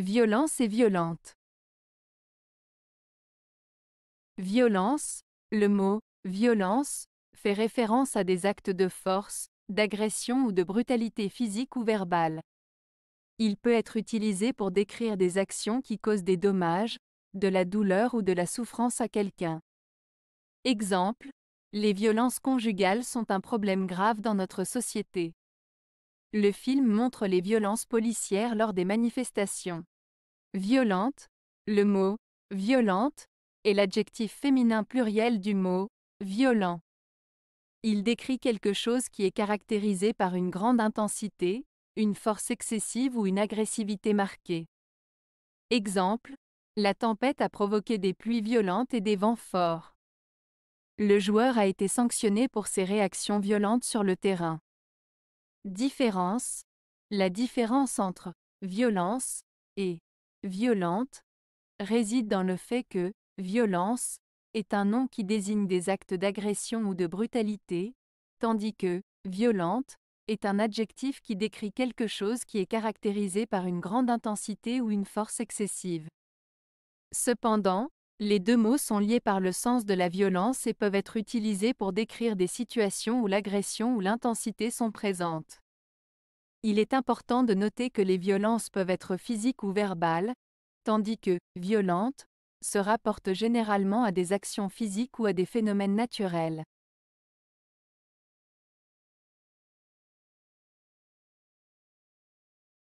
Violence est violente. Violence, le mot violence fait référence à des actes de force, d'agression ou de brutalité physique ou verbale. Il peut être utilisé pour décrire des actions qui causent des dommages, de la douleur ou de la souffrance à quelqu'un. Exemple, les violences conjugales sont un problème grave dans notre société. Le film montre les violences policières lors des manifestations. Violente, le mot violente est l'adjectif féminin pluriel du mot violent. Il décrit quelque chose qui est caractérisé par une grande intensité, une force excessive ou une agressivité marquée. Exemple, la tempête a provoqué des pluies violentes et des vents forts. Le joueur a été sanctionné pour ses réactions violentes sur le terrain. Différence. La différence entre violence et violente réside dans le fait que violence est un nom qui désigne des actes d'agression ou de brutalité, tandis que violente est un adjectif qui décrit quelque chose qui est caractérisé par une grande intensité ou une force excessive. Cependant, les deux mots sont liés par le sens de la violence et peuvent être utilisés pour décrire des situations où l'agression ou l'intensité sont présentes. Il est important de noter que les violences peuvent être physiques ou verbales, tandis que violentes se rapportent généralement à des actions physiques ou à des phénomènes naturels.